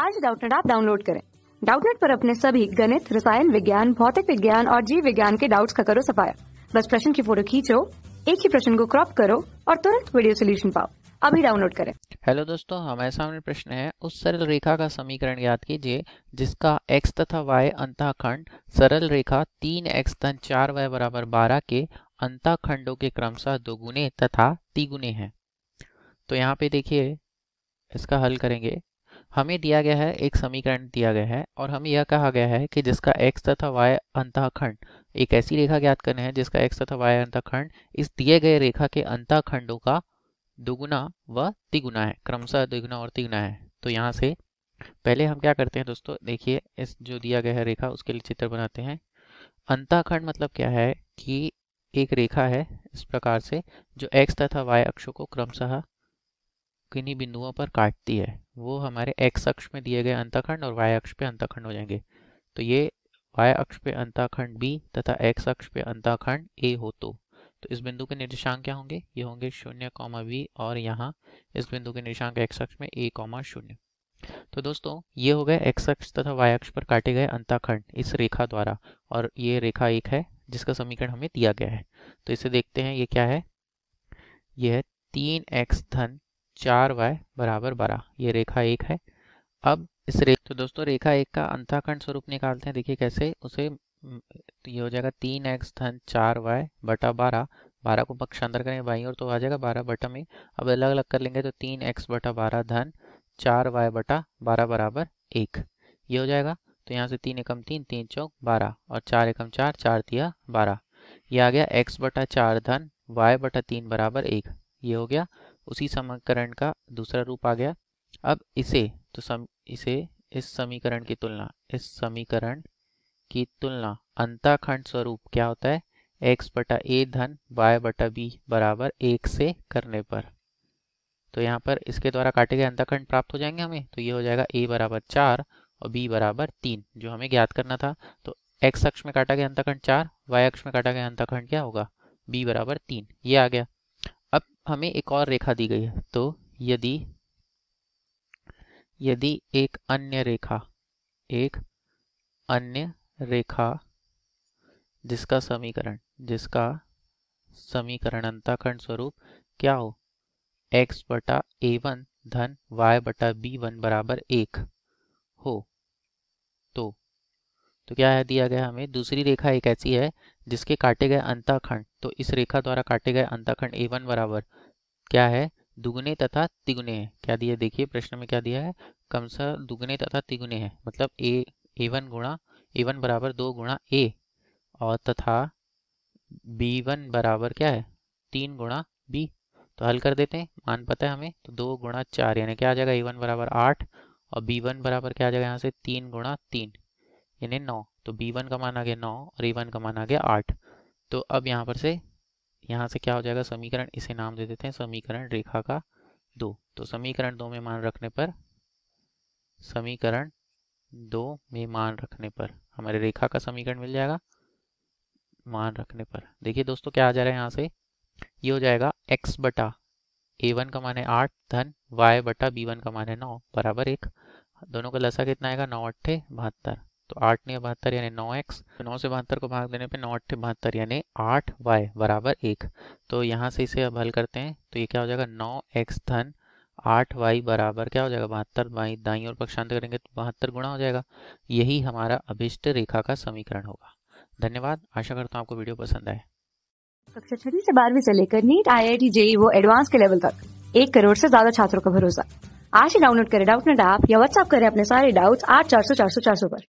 आज डाउटनेट आप डाउनलोड करें डाउटनेट पर अपने सभी गणित रसायन विज्ञान भौतिक विज्ञान और जीव विज्ञान के डाउट्स का करो सफाया बस प्रश्न की फोटो खींचो एक ही प्रश्न को क्रॉप करो और तुरंत वीडियो सोल्यूशन पाओ अभी डाउनलोड करें हेलो दोस्तों हमारे सामने प्रश्न है उस सरल रेखा का समीकरण याद कीजिए जिसका x तथा y अंतःखंड सरल रेखा तीन एक्स तन चार वाई बराबर बारह के अंतःखंडों के क्रमशः दोगुने तथा तिगुने हैं तो यहाँ पे देखिए इसका हल करेंगे हमें दिया गया है एक समीकरण दिया गया है और हमें यह कहा गया है कि जिसका x तथा वाई अंतःखंड एक ऐसी रेखा ज्ञात करना है जिसका x तथा वाई अंतःखंड इस दिए गए रेखा के अंतःखंडों का दुगुना व तिगुना है क्रमशः दुगुना और तिगुना है तो यहाँ से पहले हम क्या करते हैं दोस्तों देखिए इस जो दिया गया है रेखा उसके लिए चित्र बनाते हैं अंताखंड मतलब क्या है कि एक रेखा है इस प्रकार से जो एक्स तथा वाई अक्षों को क्रमशः किन्हीं बिंदुओं पर काटती है वो हमारे एक्स अक्ष में दिए गए अंतखंड और वाई अक्ष पे अंतखंड हो जाएंगे तो ये वाई अक्ष पे अंताखंड बी तथा एक्स अक्ष पे अंताखंड ए हो तो तो इस बिंदु के निर्देशांक क्या होंगे ये होंगे शून्य कॉमा बी और यहाँ इस बिंदु के निर्देशांक एक्स अक्ष में ए कॉमा शून्य तो दोस्तों ये हो गए एक्स अक्ष तथा वाई अक्ष पर काटे गए अंताखंड इस रेखा द्वारा और ये रेखा एक है जिसका समीकरण हमें दिया गया है तो इसे देखते हैं ये क्या है यह है तीन एक्स धन चार वाई बराबर बारह ये रेखा एक है अब इस रेखा तो दोस्तों रेखा एक का अंताखंड स्वरूप निकालते हैं देखिए कैसे उसे तो ये हो जाएगा तीन एक्स धन चार वाई बटा बारह बारह को पक्ष अंदर करेंगे बाई और तो आ जाएगा बारह बटा में अब अलग अलग कर लेंगे तो तीन एक्स बटा बारह धन चार वाई बटा बारह बराबर एक ये हो जाएगा तो यहाँ से तीन एकम तीन तीन चौक बारह और चार एकम चार चार दिया बारह ये आ गया एक्स बटा चार धन वाई बटा तीन बराबर एक ये हो गया उसी समीकरण का दूसरा रूप आ गया अब इसे तो सम इसे इस समीकरण की तुलना इस समीकरण की तुलना अंताखंड स्वरूप क्या होता है एक्स बटा ए धन वाई बटा बी बराबर एक से करने पर तो यहाँ पर इसके द्वारा काटे गए अंताखंड प्राप्त हो जाएंगे हमें तो ये हो जाएगा ए बराबर चार और बी बराबर तीन जो हमें ज्ञात करना था तो एक्स अक्ष में काटा गया अंताखंड चार वाई अक्ष में काटा गया अंताखंड क्या होगा बी बराबर तीन ये आ गया हमें एक और रेखा दी गई है तो यदि यदि एक अन्य रेखा एक अन्य रेखा जिसका समीकरण जिसका समीकरण अंताखंड स्वरूप क्या हो x बटा ए वन धन y बटा बी वन बराबर एक हो तो तो क्या है दिया गया हमें दूसरी रेखा एक ऐसी है जिसके काटे गए अंताखंड तो इस रेखा द्वारा काटे गए अंताखंड ए वन बराबर क्या है दुगने तथा तिगुने है क्या दिया देखिए प्रश्न में क्या दिया है कम से दुगने तथा तिगुने है मतलब ए ए वन गुणा ए वन बराबर दो गुणा ए और तथा बी वन बराबर क्या है तीन गुणा बी तो हल कर देते हैं मान पता है हमें तो दो गुणा चार यानी क्या आ जाएगा ए वन बराबर आठ और बी वन बराबर क्या आ जाएगा यहाँ से तीन गुणा तीन यानी नौ तो बी वन का मान आ गया नौ और ए वन का मान आ गया आठ तो अब यहाँ पर से यहाँ से क्या हो जाएगा समीकरण इसे नाम दे देते हैं समीकरण रेखा का दो तो समीकरण दो में मान रखने पर समीकरण दो में मान रखने पर हमारे रेखा का समीकरण मिल जाएगा मान रखने पर देखिए दोस्तों क्या आ जा रहा है यहाँ से ये हो जाएगा x बटा ए वन का मान है आठ धन y बटा बी वन का मान है नौ बराबर एक दोनों का लसा कितना आएगा नौ अट्ठे बहत्तर तो आठ नहीं बहत्तर यानी नौ एक्स तो नौ से बहत्तर को भाग देने पे नौ अट्ठे बहत्तर यानी आठ वाई बराबर एक तो यहाँ से इसे अब हल करते हैं तो ये क्या हो जाएगा नौ एक्स धन आठ वाई बराबर क्या हो जाएगा बहत्तर वाई दाई और पक्षांत करेंगे तो बहत्तर गुणा हो जाएगा यही हमारा अभिष्ट रेखा का समीकरण होगा धन्यवाद आशा करता हूँ आपको वीडियो पसंद आए कक्षा छठी से बारहवीं से लेकर NEET I I T JEE वो एडवांस के लेवल तक एक करोड़ से ज्यादा छात्रों का भरोसा आज ही डाउनलोड करें डाउट नेट ऐप या व्हाट्सएप करें अपने सारे डाउट्स आठ चार सौ चार सौ चार सौ पर